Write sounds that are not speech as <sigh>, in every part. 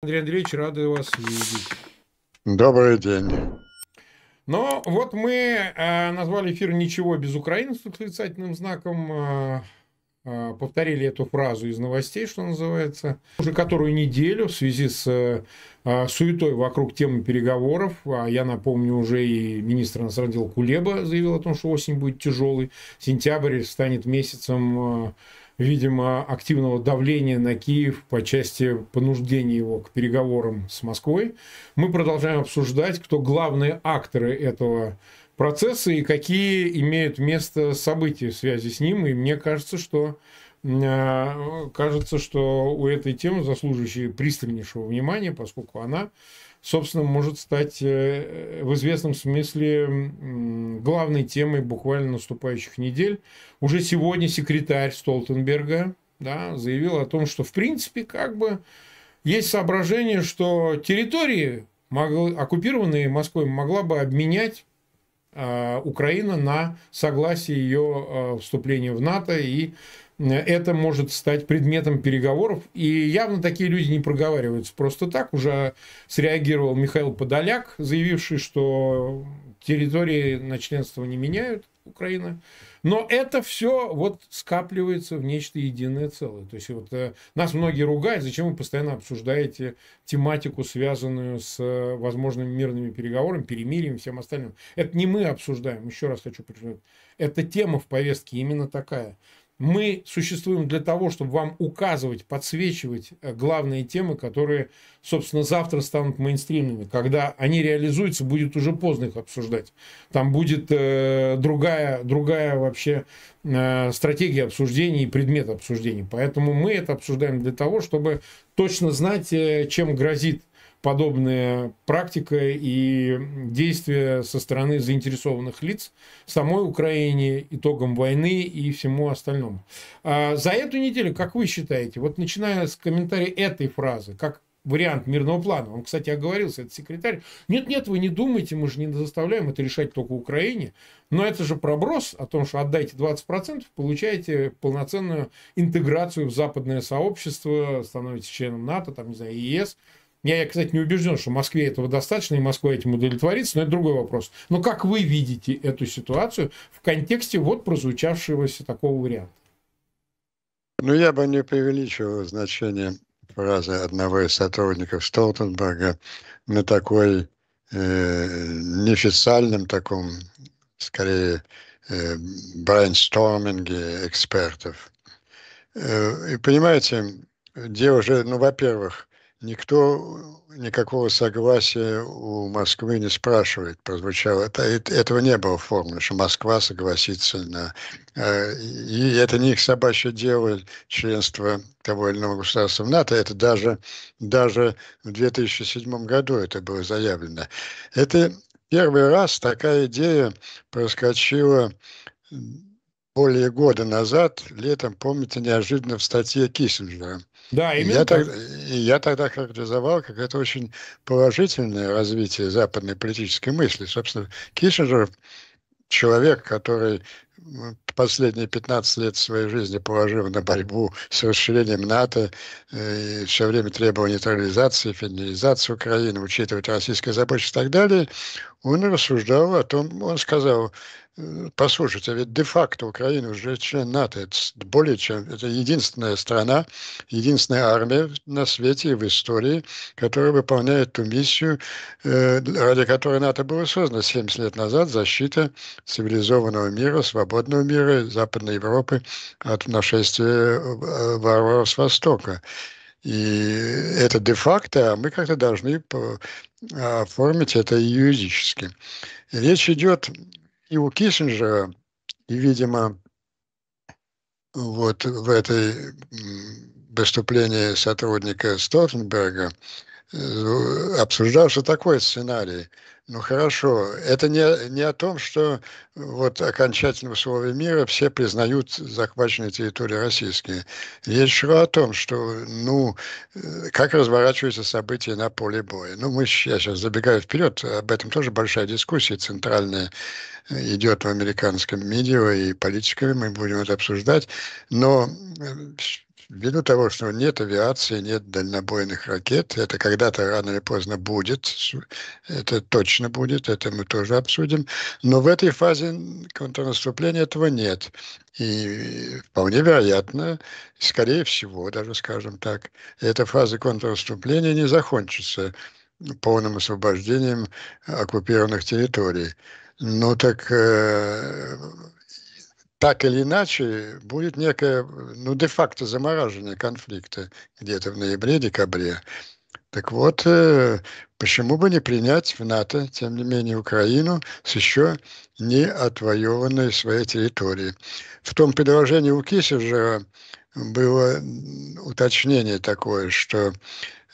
Андрей Андреевич, рады вас видеть. Добрый день. Ну вот мы э, назвали эфир «Ничего без Украины» с отрицательным знаком. Э, э, повторили эту фразу из новостей, что называется. Уже которую неделю в связи с э, э суетой вокруг темы переговоров. А я напомню, уже и министр иностранных Кулеба заявил о том, что осень будет тяжелой. Сентябрь станет месяцем... Э, видимо, активного давления на Киев по части понуждения его к переговорам с Москвой. Мы продолжаем обсуждать, кто главные акторы этого процесса и какие имеют место события в связи с ним. И мне кажется, что э, кажется, что у этой темы заслуживающей пристальнейшего внимания, поскольку она собственно, может стать э, э, в известном смысле главной темой буквально наступающих недель. Уже сегодня секретарь Столтенберга да, заявил о том, что, в принципе, как бы есть соображение, что территории, оккупированные Москвой, могла бы обменять а, Украина на согласие ее а, вступления в НАТО и это может стать предметом переговоров. И явно такие люди не проговариваются. Просто так уже среагировал Михаил Подоляк, заявивший, что территории на членство не меняют Украина. Но это все вот скапливается в нечто единое целое. То есть вот э, нас многие ругают, зачем вы постоянно обсуждаете тематику, связанную с э, возможными мирными переговорами, перемирием, всем остальным. Это не мы обсуждаем, еще раз хочу подчеркнуть. Это тема в повестке именно такая. Мы существуем для того, чтобы вам указывать, подсвечивать э, главные темы, которые, собственно, завтра станут мейнстримными. Когда они реализуются, будет уже поздно их обсуждать. Там будет э, другая, другая вообще э, стратегия обсуждений и предмет обсуждений. Поэтому мы это обсуждаем для того, чтобы точно знать, э, чем грозит подобная практика и действия со стороны заинтересованных лиц самой Украине, итогом войны и всему остальному. А за эту неделю, как вы считаете, вот начиная с комментария этой фразы, как вариант мирного плана. Он, кстати, оговорился, этот секретарь. Нет, нет, вы не думайте, мы же не заставляем это решать только Украине. Но это же проброс о том, что отдайте 20%, получаете полноценную интеграцию в западное сообщество, становитесь членом НАТО, там, не знаю, ЕС я, я, кстати, не убежден, что Москве этого достаточно, и Москва этим удовлетворится, но это другой вопрос. Но как вы видите эту ситуацию в контексте вот прозвучавшегося такого варианта? Ну, я бы не преувеличивал значение фразы одного из сотрудников Столтенберга на такой э, неофициальном таком, скорее, э, экспертов. Э, и понимаете, где уже, ну, во-первых, Никто никакого согласия у Москвы не спрашивает, прозвучало. Это, этого не было в формуле, что Москва согласится на... Э, и это не их собачье дело, членство того или иного государства в НАТО. Это даже, даже в 2007 году это было заявлено. Это первый раз такая идея проскочила более года назад, летом, помните, неожиданно в статье Киссинджера – да, именно я, так. Тогда, я тогда характеризовал как это очень положительное развитие западной политической мысли. Собственно, Киссинджер человек, который последние 15 лет своей жизни положил на борьбу с расширением НАТО, э, и все время требовал нейтрализации, федерализации Украины, учитывать российское забочество и так далее, он рассуждал о том, он сказал, Э, послушайте, а ведь де-факто Украина уже член НАТО, это более чем, это единственная страна, единственная армия на свете и в истории, которая выполняет ту миссию, э, ради которой НАТО было создано 70 лет назад, защита цивилизованного мира, свободного мира, Западной Европы от нашествия э, варваров с Востока. И это де-факто, а мы как-то должны оформить это юридически. Речь идет и у Киссинджера, и, видимо, вот в этой выступлении сотрудника Столтенберга э, обсуждался такой сценарий, ну хорошо, это не, не о том, что вот окончательно в условии мира все признают захваченные территории российские. Есть еще о том, что, ну, э, как разворачиваются события на поле боя. Ну, мы, я сейчас забегаю вперед, об этом тоже большая дискуссия центральная э, идет в американском медиа и политиками, мы будем это обсуждать. Но э, ввиду того, что нет авиации, нет дальнобойных ракет, это когда-то рано или поздно будет, это точно будет, это мы тоже обсудим, но в этой фазе контрнаступления этого нет. И вполне вероятно, скорее всего, даже скажем так, эта фаза контрнаступления не закончится полным освобождением оккупированных территорий. Ну так э, так или иначе будет некое, ну, де-факто замораживание конфликта где-то в ноябре-декабре. Так вот, э, почему бы не принять в НАТО, тем не менее, Украину с еще не отвоеванной своей территорией? В том предложении у Киссинджера было уточнение такое, что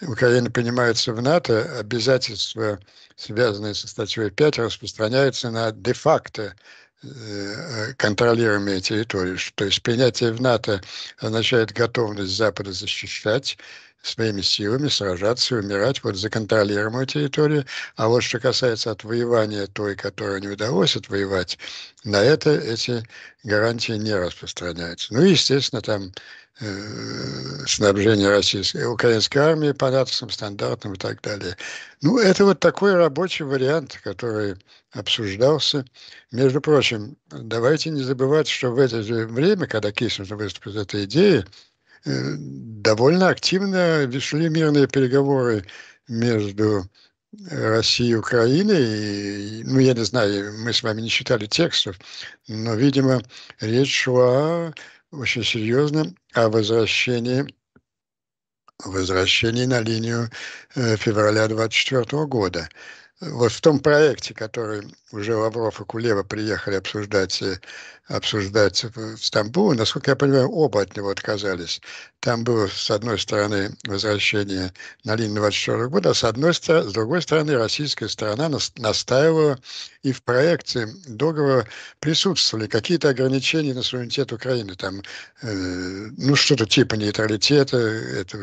Украина принимается в НАТО, обязательства, связанные со статьей 5, распространяются на де-факто Э, э, контролируемые территории. То есть принятие в НАТО означает готовность Запада защищать своими силами сражаться и умирать вот за контролируемую территорию. А вот что касается отвоевания той, которую не удалось отвоевать, на это эти гарантии не распространяются. Ну и, естественно, там Э, снабжения российской, украинской армии по натовским стандартам и так далее. Ну, это вот такой рабочий вариант, который обсуждался. Между прочим, давайте не забывать, что в это же время, когда Киссинджер выступил с этой идеей, э, довольно активно вешли мирные переговоры между России и Украиной. И, ну, я не знаю, мы с вами не читали текстов, но, видимо, речь шла о очень серьезно о возвращении возвращении на линию э, февраля 24 года. Вот в том проекте, который уже Лавров и Кулева приехали обсуждать э, обсуждать э, в Стамбуле. Насколько я понимаю, оба от него отказались. Там было, с одной стороны, возвращение на линию 24 года, а с, одной, с другой стороны, российская сторона настаивала, и в проекте договора присутствовали какие-то ограничения на суверенитет Украины. Там, э, ну, что-то типа нейтралитета, это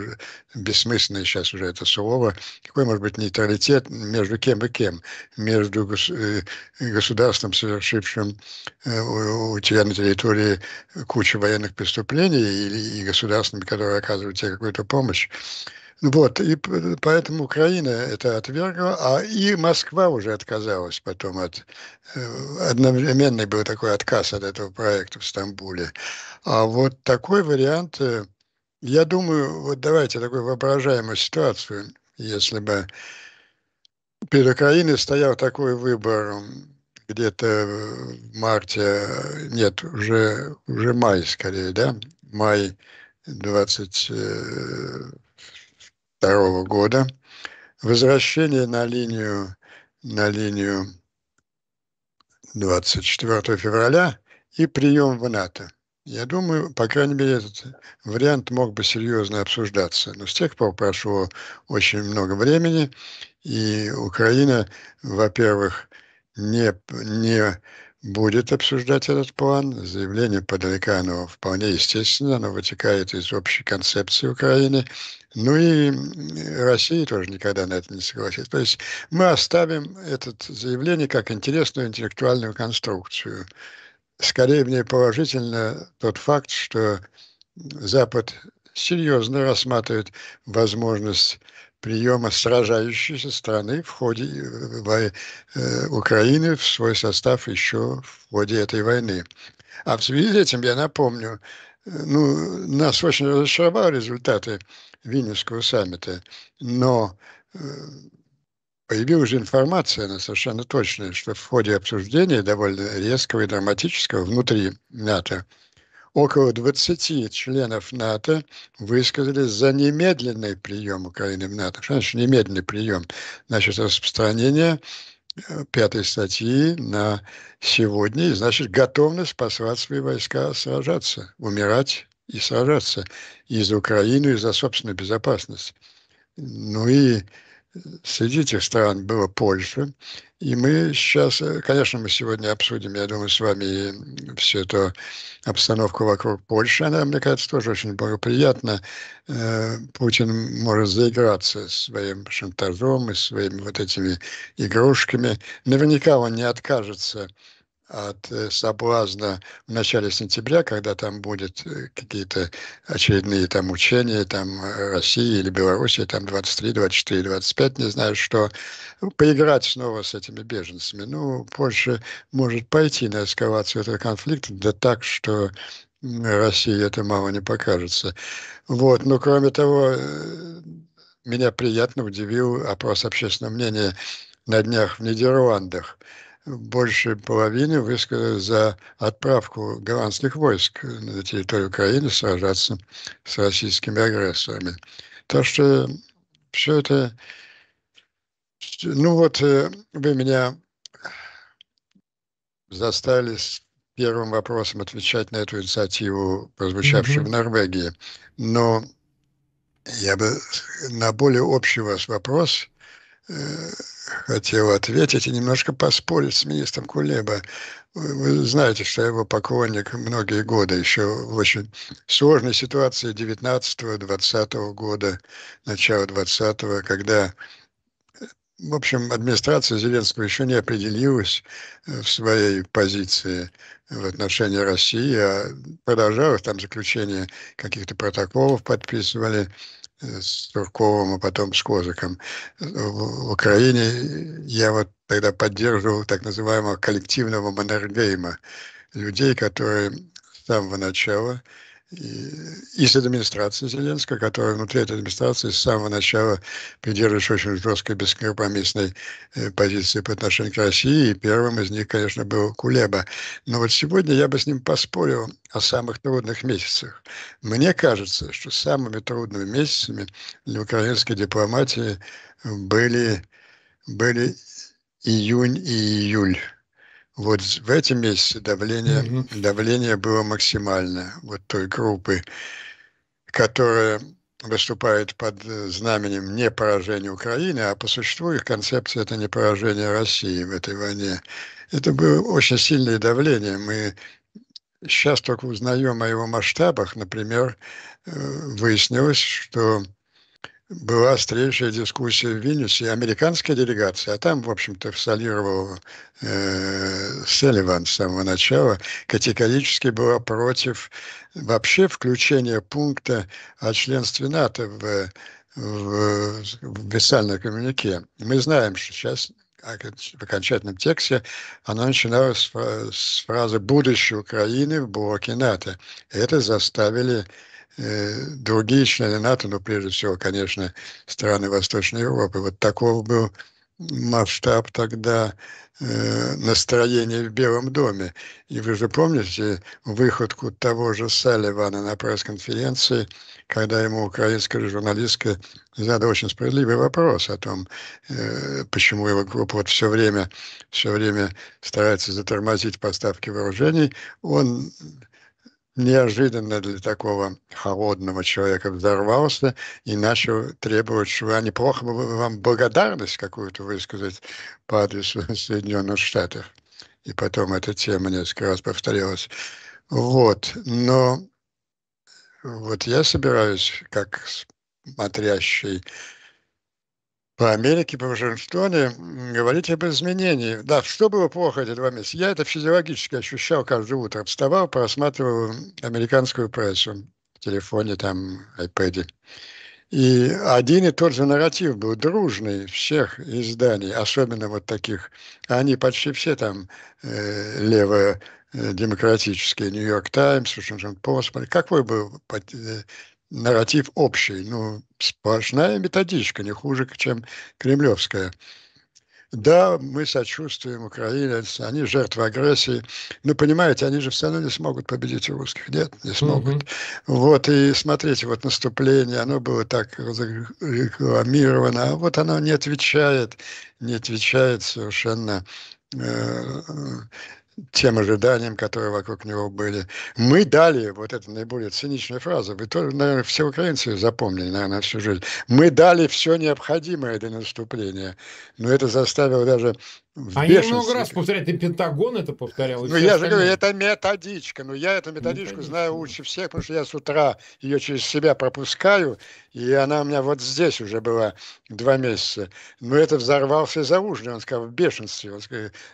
бессмысленное сейчас уже это слово. Какой может быть нейтралитет между кем и кем? Между гос- э, государством, совершившим э, у тебя на территории куча военных преступлений или и государствами, которые оказывают тебе какую-то помощь. Вот, и поэтому Украина это отвергла, а и Москва уже отказалась потом от... Э, одновременный был такой отказ от этого проекта в Стамбуле. А вот такой вариант, э, я думаю, вот давайте такую воображаемую ситуацию, если бы перед Украиной стоял такой выбор где-то в марте, нет, уже, уже май скорее, да, май 22 года, возвращение на линию, на линию 24 февраля и прием в НАТО. Я думаю, по крайней мере, этот вариант мог бы серьезно обсуждаться. Но с тех пор прошло очень много времени, и Украина, во-первых, не, не будет обсуждать этот план. Заявление по Далеканову вполне естественно, оно вытекает из общей концепции Украины. Ну и Россия тоже никогда на это не согласится. То есть мы оставим это заявление как интересную интеллектуальную конструкцию. Скорее мне положительно тот факт, что Запад серьезно рассматривает возможность приема сражающейся страны в ходе э, вой... Э, Украины в свой состав еще в ходе этой войны. А в связи с этим я напомню, э, ну, нас очень разочаровали результаты Вильнюсского саммита, но появилась информация, она совершенно точная, что в ходе обсуждения довольно резкого и драматического внутри НАТО около 20 членов НАТО высказались за немедленный прием Украины в НАТО. Что значит немедленный прием? Значит, распространение э, пятой статьи на сегодня, и значит, готовность послать свои войска сражаться, умирать и сражаться и за Украину, и за собственную безопасность. Ну и э, среди этих стран была Польша, и мы сейчас, э, конечно, мы сегодня обсудим, я думаю, с вами всю эту обстановку вокруг Польши. Она, мне кажется, тоже очень благоприятна. Э, Путин может заиграться своим шантажом и своими вот этими игрушками. Наверняка он не откажется от э, соблазна в начале сентября, когда там будут э, какие-то очередные там учения, там э, России или Белоруссии, там 23, 24, 25, не знаю что, ну, поиграть снова с этими беженцами. Ну, Польша может пойти на эскалацию этого конфликта, да так, что России это мало не покажется. Вот, но кроме того, меня приятно удивил опрос общественного мнения на днях в Нидерландах больше половины высказали за отправку голландских войск на территорию Украины сражаться с российскими агрессорами. Так что все это... Ну вот э, вы меня заставили с первым вопросом отвечать на эту инициативу, прозвучавшую mm-hmm. в Норвегии. Но я бы на более общий у вас вопрос хотел ответить и немножко поспорить с министром Кулеба. Вы знаете, что я его поклонник многие годы, еще в очень сложной ситуации 19-20 года, начала 20-го, когда в общем, администрация Зеленского еще не определилась э, в своей позиции в отношении России, а продолжалось там заключение каких-то протоколов подписывали с Турковым, а потом с Козаком. В Украине я вот тогда поддерживал так называемого коллективного Маннергейма, людей, которые с самого начала и э, из администрации Зеленского, которая внутри этой администрации с самого начала придерживается очень жесткой бескомпромиссной э, позиции по отношению к России, и первым из них, конечно, был Кулеба. Но вот сегодня я бы с ним поспорил о самых трудных месяцах. Мне кажется, что самыми трудными месяцами для украинской дипломатии были, были июнь и июль. Вот в эти месяцы давление, угу. давление было максимальное Вот той группы, которая выступает под э, знаменем не поражения Украины, а по существу их концепция – это не поражение России в этой войне. Это было очень сильное давление. Мы сейчас только узнаем о его масштабах. Например, э, выяснилось, что была острейшая дискуссия в Вильнюсе, американская делегация, а там, в общем-то, солировал э, Селливан с самого начала, категорически была против вообще включения пункта о членстве НАТО в, в, в официальной коммунике. Мы знаем, что сейчас в окончательном тексте, она начиналась с фразы «будущее Украины в блоке НАТО». Это заставили Э, другие члены НАТО, но прежде всего, конечно, страны Восточной Европы. Вот такого был масштаб тогда э, настроения в Белом доме. И вы же помните выходку того же Салливана на пресс-конференции, когда ему украинская журналистка задала очень справедливый вопрос о том, э, почему его группа вот все время, все время старается затормозить поставки вооружений. Он неожиданно для такого холодного человека взорвался и начал требовать, что а неплохо бы вам благодарность какую-то высказать по адресу <laughs> Соединенных Штатов. И потом эта тема несколько раз повторилась. Вот, но вот я собираюсь, как смотрящий по Америке, по Вашингтоне говорить об изменении. Да, что было плохо эти два месяца? Я это физиологически ощущал каждое утро. Вставал, просматривал американскую прессу в телефоне, там, iPad. И один и тот же нарратив был дружный всех изданий, особенно вот таких. Они почти все там э, левые демократические, Нью-Йорк Таймс, Вашингтон Пост. Какой был э, нарратив общий. Ну, сплошная методичка, не хуже, чем кремлевская. Да, мы сочувствуем Украине, они жертвы агрессии. Но понимаете, они же все равно не смогут победить у русских. Нет, не смогут. Mm-hmm. Вот, и смотрите, вот наступление, оно было так рекламировано, а вот оно не отвечает, не отвечает совершенно э, тем ожиданиям, которые вокруг него были. Мы дали, вот это наиболее циничная фраза, вы тоже, наверное, все украинцы запомнили, наверное, на всю жизнь. Мы дали все необходимое для наступления. Но это заставило даже они много раз повторяют, и Пентагон это повторял. Ну, я же говорю, это методичка. Но ну, я эту методичку ну, знаю лучше всех, потому что я с утра ее через себя пропускаю, и она у меня вот здесь уже была два месяца. Но это взорвался за ужин, он сказал, в бешенстве. Он,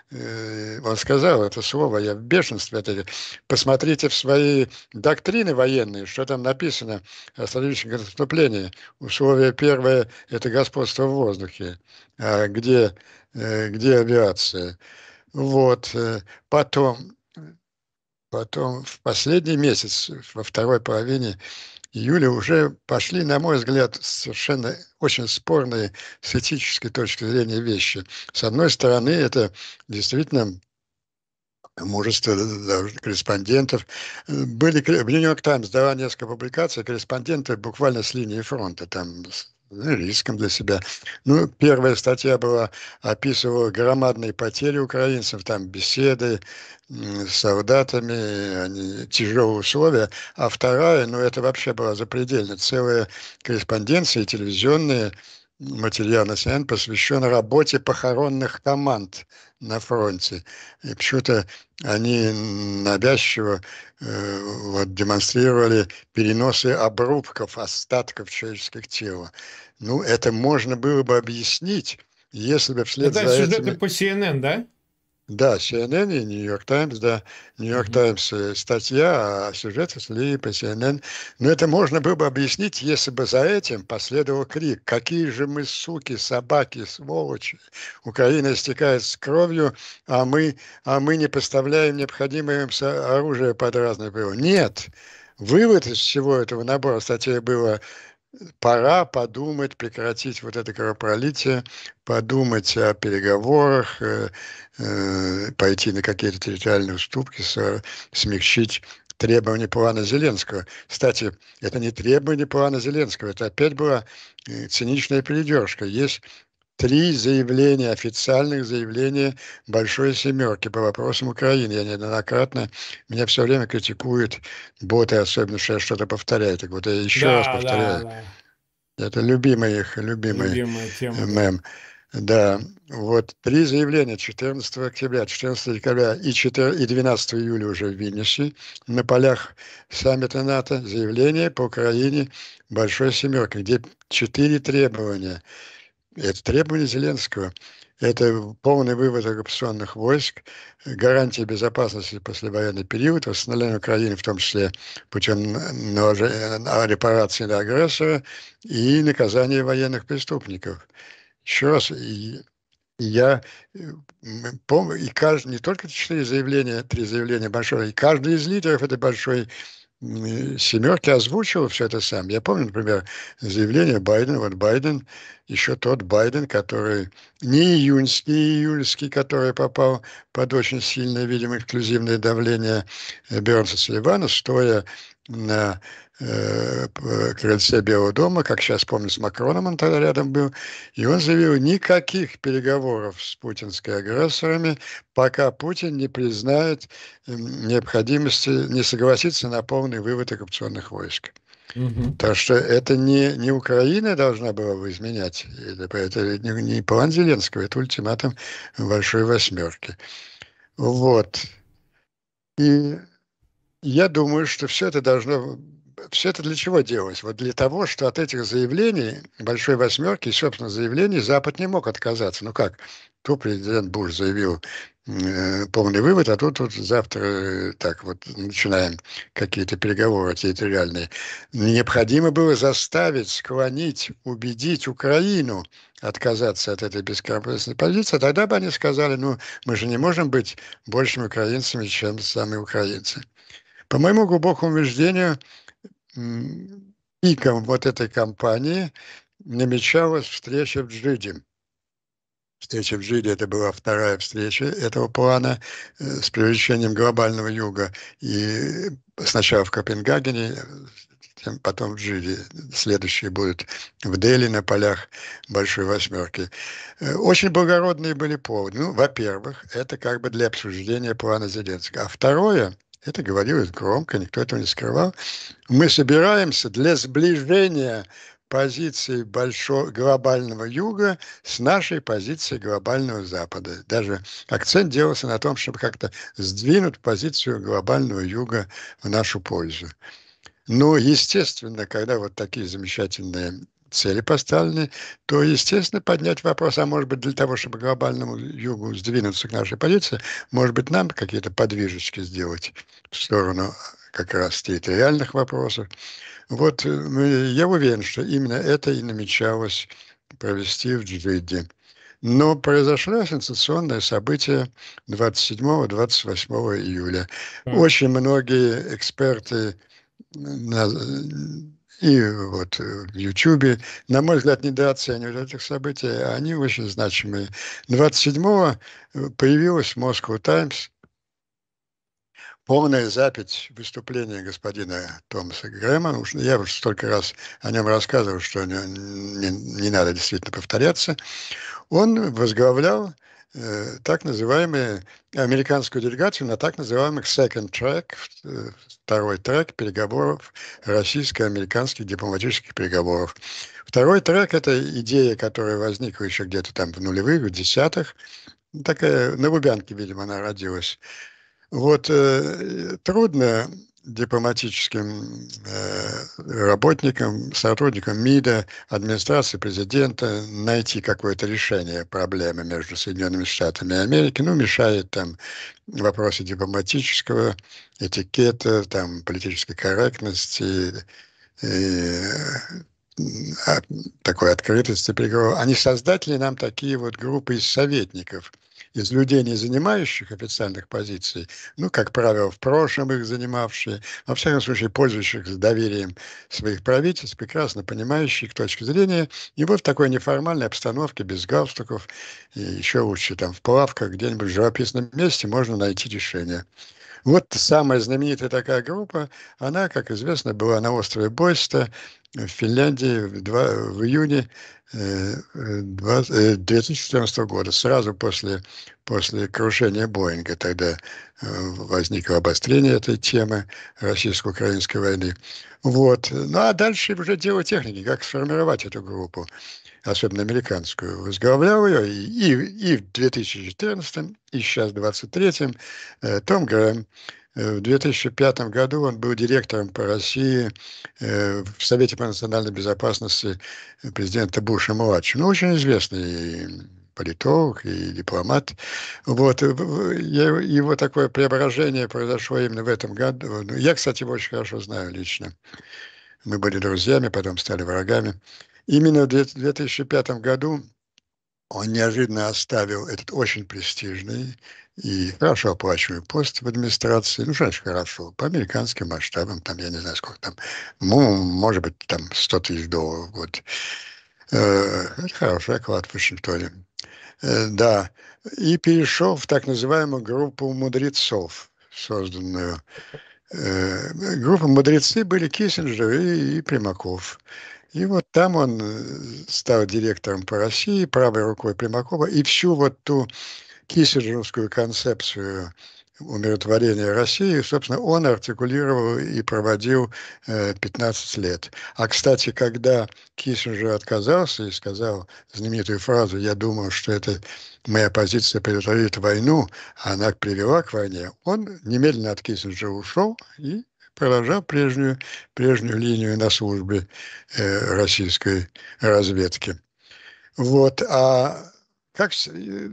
э, он сказал это слово, я в бешенстве. Это, посмотрите в свои доктрины военные, что там написано о следующем наступлении. Условие первое – это господство в воздухе. А где Э, где авиация. Вот. Э, потом, потом в последний месяц, во второй половине июля уже пошли, на мой взгляд, совершенно очень спорные с этической точки зрения вещи. С одной стороны, это действительно мужество э, корреспондентов. Были, в Нью-Йорк Таймс дала несколько публикаций, а корреспонденты буквально с линии фронта, там ну, риском для себя. Ну, первая статья была, описывала громадные потери украинцев, там беседы с солдатами, они, тяжелые условия. А вторая, ну, это вообще была запредельно, целая корреспонденция, телевизионные, Матильяна Сян посвящен работе похоронных команд на фронте. И почему-то они навязчиво э, вот, демонстрировали переносы обрубков, остатков человеческих тела. Ну, это можно было бы объяснить, если бы вслед это ну, за сюжеты по CNN, да? Да, CNN и Нью-Йорк Таймс, да. Нью-Йорк Times э, статья, а сюжет слили по CNN. Но это можно было бы объяснить, если бы за этим последовал крик. Какие же мы суки, собаки, сволочи. Украина истекает с кровью, а мы, а мы не поставляем необходимое им оружие под разные приемы. Нет, вывод из всего этого набора статей было пора подумать, прекратить вот это кровопролитие, подумать о переговорах, э, э, пойти на какие-то территориальные уступки, смягчить требования плана Зеленского. Кстати, это не требование плана Зеленского, это опять была э, циничная передержка. Есть три заявления, официальных заявления Большой Семерки по вопросам Украины. Я неоднократно, меня все время критикуют боты, особенно, что я что-то повторяю. Так вот я еще да, раз повторяю. Да, да. Это любимый их, любимый Любимая тема. мем. Да, вот три заявления 14 октября, 14 декабря и, 4, и 12 июля уже в Вильнюсе на полях саммита НАТО заявление по Украине Большой Семерки, где четыре требования – это требование Зеленского. Это полный вывод оккупационных войск, гарантия безопасности после послевоенный период, восстановление Украины, в том числе путем э, репарации на агрессора и наказание военных преступников. Еще раз, я э, помню, и каждый, не только четыре заявления, три заявления большое, и каждый из лидеров этой большой Э, семерки озвучивал все это сам. Я помню, например, заявление Байдена, вот Байден, еще тот Байден, который не июньский, не июльский, который попал под очень сильное, видимо, эксклюзивное давление э, Бернса Селивана, стоя на э, крыльце Белого дома, как сейчас помню, с Макроном он тогда рядом был, и он заявил, никаких переговоров с путинскими агрессорами, пока Путин не признает необходимости, не согласится на полный вывод оккупационных войск. Угу. Так что это не, не Украина должна была бы изменять, это, это не, не план Зеленского, это ультиматум Большой Восьмерки. Вот. И я думаю, что все это должно... Все это для чего делалось? Вот для того, что от этих заявлений, Большой Восьмерки собственно, заявлений Запад не мог отказаться. Ну как? То президент Буш заявил э, полный вывод, а тут, вот завтра э, так вот начинаем какие-то переговоры территориальные. Необходимо было заставить, склонить, убедить Украину отказаться от этой бескомпромиссной позиции, а тогда бы они сказали, ну, мы же не можем быть большими украинцами, чем сами украинцы. По моему глубокому убеждению, пиком вот этой кампании намечалась встреча в Джиде. Встреча в Джиде – это была вторая встреча этого плана э, с привлечением глобального юга. И сначала в Копенгагене, потом в Джиде. Следующие будут в Дели на полях Большой Восьмерки. Э, очень благородные были поводы. Ну, во-первых, это как бы для обсуждения плана Зеленского. А второе – это говорилось громко, никто этого не скрывал. Мы собираемся для сближения позиции большого глобального юга с нашей позицией глобального запада. Даже акцент делался на том, чтобы как-то сдвинуть позицию глобального юга в нашу пользу. Но естественно, когда вот такие замечательные цели поставлены, то, естественно, поднять вопрос, а может быть, для того, чтобы глобальному югу сдвинуться к нашей позиции, может быть, нам какие-то подвижечки сделать в сторону а, как раз территориальных вопросов. Вот э, я уверен, что именно это и намечалось провести в Джиде. Но произошло сенсационное событие 27-28 июля. Хм. Очень многие эксперты и вот э, в Ютьюбе. На мой взгляд, недооценивают этих событий, они очень значимые. 27-го э, появилась Moscow Times, полная запись выступления господина Томаса Грэма. Я уже столько раз о нем рассказывал, что не, не, не надо действительно повторяться. Он возглавлял Э, так называемые американскую делегацию на так называемых second track, э, второй трек переговоров российско-американских дипломатических переговоров. Второй трек – это идея, которая возникла еще где-то там в нулевых, в десятых. Такая на Лубянке, видимо, она родилась. Вот э, трудно дипломатическим э, работникам, сотрудникам МИДа, администрации президента найти какое-то решение проблемы между Соединенными Штатами и Америкой. Ну, мешает там вопросы дипломатического этикета, там, политической корректности, и, э, а, такой открытости переговоров. Они а создатели нам такие вот группы из советников – из людей, не занимающих официальных позиций, ну, как правило, в прошлом их занимавшие, во всяком случае, пользующихся доверием своих правительств, прекрасно понимающих точки зрения, и вот в такой неформальной обстановке, без галстуков, и еще лучше там в плавках, где-нибудь в живописном месте можно найти решение. Вот самая знаменитая такая группа, она, как известно, была на острове Бойста в Финляндии в, 2, в июне 2014 э, э, года, сразу после, после крушения Боинга. Тогда э, возникло обострение этой темы российско-украинской войны. Вот. Ну а дальше уже дело техники, как сформировать эту группу особенно американскую, возглавлял ее и, и, и в 2014, и сейчас в 2023. Э, Том Грэм. Э, в 2005 году он был директором по России э, в Совете по национальной безопасности президента Буша-младшего. Ну, очень известный политолог и дипломат. Вот, его такое преображение произошло именно в этом году. Ну, я, кстати, его очень хорошо знаю лично. Мы были друзьями, потом стали врагами. Именно в 2005 году он неожиданно оставил этот очень престижный и хорошо оплачиваемый пост в администрации. Ну, значит, хорошо, по американским масштабам, там, я не знаю, сколько там, ну, может быть, там 100 тысяч долларов в год. Э, это хороший оклад в Вашингтоне. Э, да, и перешел в так называемую группу мудрецов, созданную. Э, группа мудрецы были Киссинджер и, и Примаков. И вот там он э, стал директором по России, правой рукой Примакова, и всю вот ту киссинджеровскую концепцию умиротворения России, собственно, он артикулировал и проводил 15 э, лет. А, кстати, когда Киссинджер отказался и сказал знаменитую фразу «Я думаю, что это моя позиция предотвратит войну, а она привела к войне», он немедленно от Киссинджера ушел и продолжал прежнюю, прежнюю линию на службе э, российской разведки. Вот, а как э,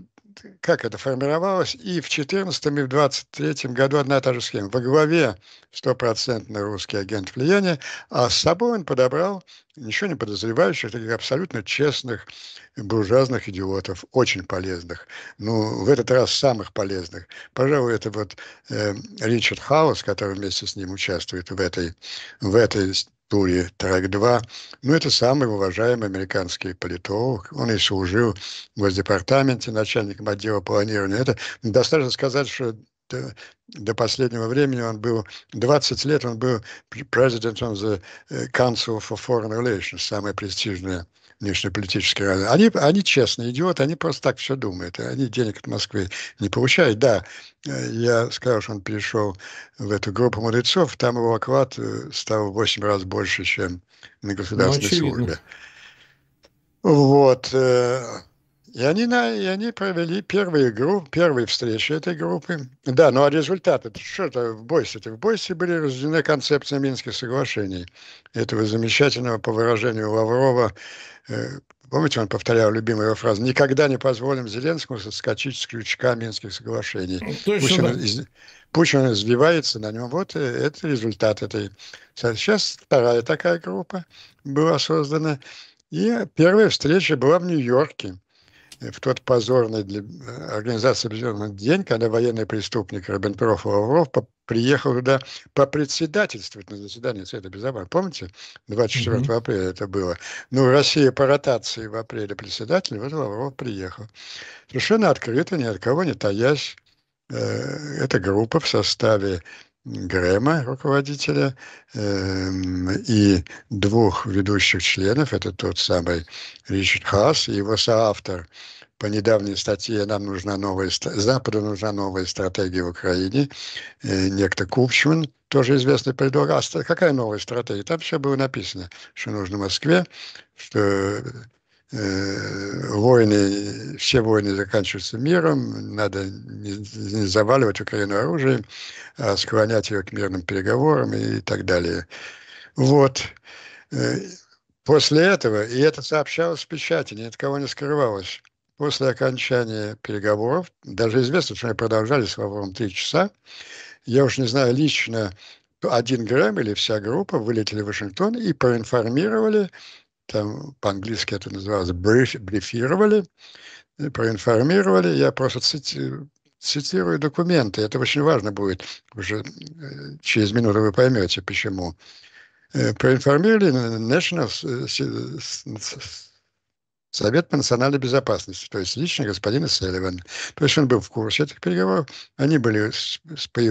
как это формировалось, и в 14 и в 23 году одна и та же схема. Во главе стопроцентный русский агент влияния, а с собой он подобрал ничего не подозревающих, таких абсолютно честных буржуазных идиотов, очень полезных. Ну, в этот раз самых полезных. Пожалуй, это вот э, Ричард Хаус, который вместе с ним участвует в этой, в этой туре «Трак-2». Ну, это самый уважаемый американский политолог. Он и служил в Госдепартаменте начальником отдела планирования. Это достаточно сказать, что до, до последнего времени он был, 20 лет он был президентом the э, Council for Foreign Relations, самая престижная внешнеполитические. Они, они честные идиоты, они просто так все думают. Они денег от Москвы не получают. Да, э, я сказал, что он перешел в эту группу мудрецов, там его оклад э, стал в 8 раз больше, чем на ну, государственной ну, службе. Вот. Э, и они, на, и они провели первую игру, первые встречи этой группы. Да, ну а результаты, что это в бойсе В Бойсе были разделены концепции Минских соглашений. Этого замечательного, по выражению Лаврова, э, помните, он повторял любимую его фразу, «Никогда не позволим Зеленскому соскочить с крючка Минских соглашений». Ну, пусть, да. из, пусть он избивается на нем. Вот э, это результат этой. Сейчас вторая такая группа была создана. И первая встреча была в Нью-Йорке. Э, в тот позорный для э, Организации Объединенных день, когда военный преступник Роббентроф Лавров приехал туда попредседательствовать на заседании Совета Безопасности. Помните, 24 mm-hmm. апреля это было? Ну, Россия по ротации в апреле председатель, вот Лавров приехал. Совершенно открыто, ни от кого не таясь, э, эта группа в составе Грэма, руководителя, эм, и двух ведущих членов, это тот самый Ричард Хасс и его соавтор по недавней статье «Нам нужна новая, Западу нужна новая стратегия в Украине», э, некто Купчман, тоже известный предлагал, а какая новая стратегия? Там все было написано, что нужно Москве, что Э, войны, все войны заканчиваются миром, надо не, не заваливать Украину оружием, а склонять ее к мирным переговорам и так далее. Вот. Э, после этого, и это сообщалось в печати, ни от кого не скрывалось, после окончания переговоров, даже известно, что они продолжались во время три часа, я уж не знаю лично, один Грэм или вся группа вылетели в Вашингтон и проинформировали там по-английски это называлось, бриф, брифировали, э, проинформировали. Я просто цитирую, э, цитирую документы. Это очень важно будет. Уже э, через минуту вы поймете, почему. Проинформировали National Совет по национальной безопасности, то есть лично господина Селливана. То есть он был в курсе этих переговоров, они были с,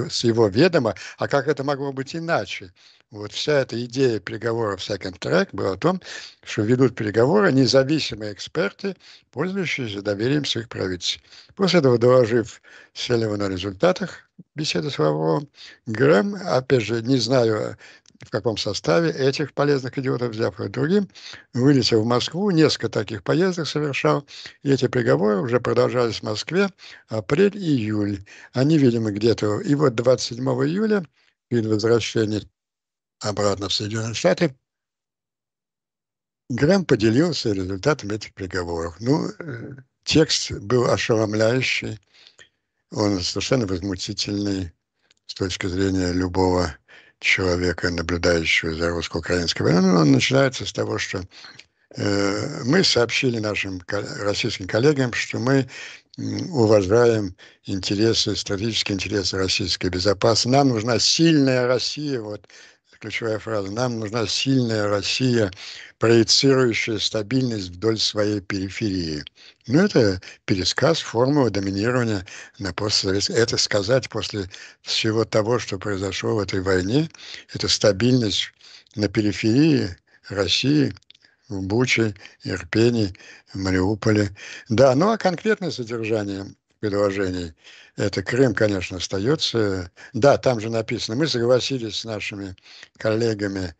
с его ведома, а как это могло быть иначе? Вот вся эта идея переговоров second track была о том, что ведут переговоры независимые эксперты, пользующиеся доверием своих правительств. После этого, доложив Селливану на результатах беседы с Лавровым, Грэм, опять же, не знаю, в каком составе этих полезных идиотов, взяв их другим, вылетел в Москву, несколько таких поездок совершал, и эти приговоры уже продолжались в Москве апрель-июль. Они, видимо, где-то... И вот 27 июля, перед возвращением обратно в Соединенные Штаты, Грэм поделился результатами этих приговоров. Ну, э, текст был ошеломляющий, он совершенно возмутительный с точки зрения любого человека, наблюдающего за русско-украинской войной. Ну, он начинается с того, что э, мы сообщили нашим российским коллегам, что мы уважаем интересы, стратегические интересы российской безопасности. Нам нужна сильная Россия, вот ключевая фраза, нам нужна сильная Россия, проецирующая стабильность вдоль своей периферии. Ну, это пересказ формулы доминирования на постсоветском. Это сказать после всего того, что произошло в этой войне, это стабильность на периферии России, в Буче, Ирпене, Мариуполе. Да, ну а конкретное содержание – предложений. Это Крым, конечно, остается. Да, там же написано. Мы согласились с нашими коллегами,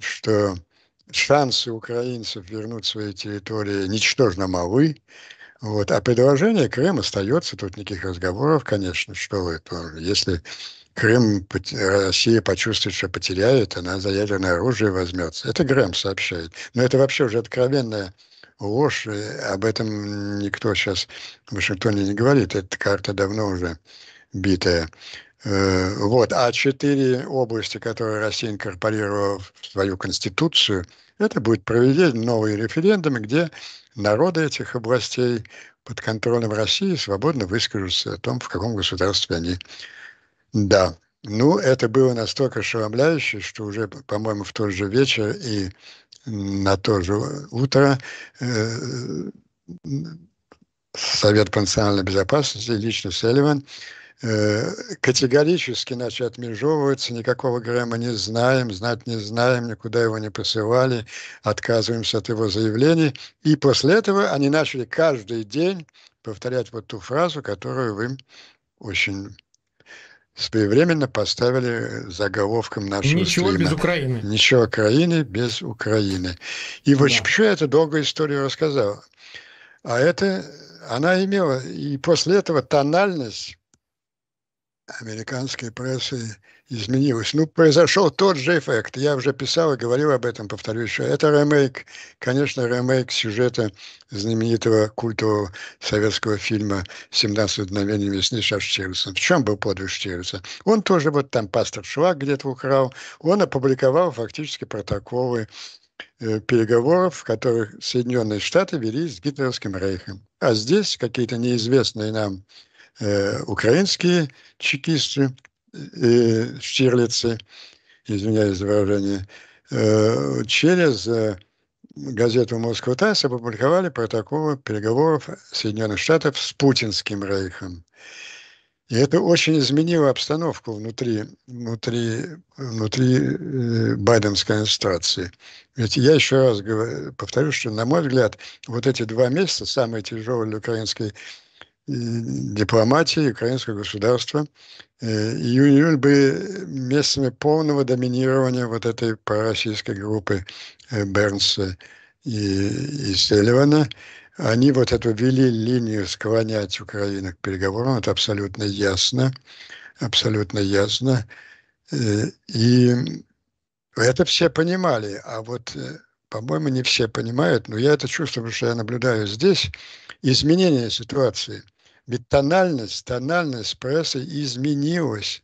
что шансы украинцев вернуть свои территории ничтожно малы. Вот. А предложение Крым остается, тут никаких разговоров, конечно, что вы, если Крым Россия почувствует, что потеряет, она за ядерное оружие возьмется. Это Грэм сообщает. Но это вообще уже откровенная ложь, э, об этом никто сейчас в Вашингтоне не говорит, эта карта давно уже битая. Э, вот. А четыре области, которые Россия инкорпорировала в свою конституцию, это будет проведение новые референдумы, где народы этих областей под контролем России свободно выскажутся о том, в каком государстве они. Да. Ну, это было настолько ошеломляюще, что уже, по-моему, в тот же вечер и на то же утро э, Совет по национальной безопасности, лично Селиван, э, категорически начал отмежевываться, никакого Грэма не знаем, знать не знаем, никуда его не посылали, отказываемся от его заявлений. И после этого они начали каждый день повторять вот ту фразу, которую вы очень своевременно поставили заголовком нашего Ничего стрима. без Украины. Ничего Украины без Украины. И да. вот почему я эту долгую историю рассказал. А это, она имела, и после этого тональность американской прессы изменилось. Ну, произошел тот же эффект. Я уже писал и говорил об этом, повторюсь, что это ремейк, конечно, ремейк сюжета знаменитого культового советского фильма «17 мгновений весны» со Штирлицем. В чем был подвиг Штирлица? Он тоже вот там пастор Швак где-то украл. Он опубликовал фактически протоколы э, переговоров, в которых Соединенные Штаты вели с Гитлеровским рейхом. А здесь какие-то неизвестные нам э, украинские чекисты и э, Штирлицы, извиняюсь за выражение, э, через э, газету «Москва ТАСС» опубликовали протоколы переговоров Соединенных Штатов с Путинским Рейхом. И это очень изменило обстановку внутри, внутри, внутри э, байденской администрации. Ведь я еще раз говорю, повторю, что, на мой взгляд, вот эти два месяца, самые тяжелые для украинской Э, дипломатии украинского государства. и э, Июнь-июль были местами полного доминирования вот этой пророссийской группы э, Бернса и, и Селивана. Они вот эту вели линию склонять Украину к переговорам, это абсолютно ясно, абсолютно ясно. И это все понимали, а вот, по-моему, не все понимают, но я это чувствую, потому что я наблюдаю здесь изменение ситуации – ведь тональность, тональность прессы изменилась.